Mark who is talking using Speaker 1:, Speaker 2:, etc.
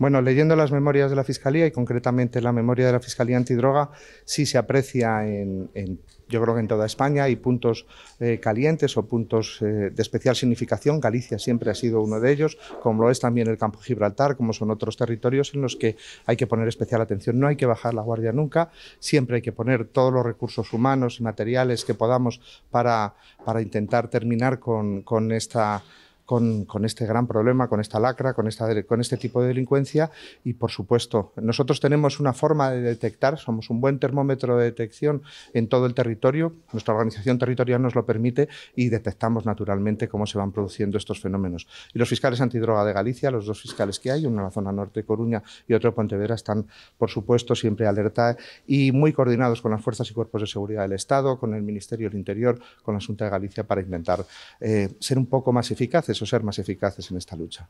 Speaker 1: Bueno, leyendo las memorias de la Fiscalía y concretamente la memoria de la Fiscalía Antidroga, sí se aprecia en, yo creo que en toda España hay puntos eh, calientes o puntos eh, de especial significación. Galicia siempre ha sido uno de ellos, como lo es también el campo Gibraltar, como son otros territorios en los que hay que poner especial atención. No hay que bajar la guardia nunca, siempre hay que poner todos los recursos humanos y materiales que podamos para, para intentar terminar con, con esta con, este gran problema, con esta lacra, con, este tipo de delincuencia. Y por supuesto, nosotros tenemos una forma de detectar, somos un buen termómetro de detección en todo el territorio, nuestra organización territorial nos lo permite y detectamos naturalmente cómo se van produciendo estos fenómenos. Y los fiscales antidroga de Galicia, los dos fiscales que hay, uno en la zona norte de Coruña y otro en Pontevedra, están por supuesto siempre alerta y muy coordinados con las fuerzas y cuerpos de seguridad del Estado, con el Ministerio del Interior, con la Junta de Galicia para intentar eh, ser un poco más eficaces ser más eficaces en esta lucha.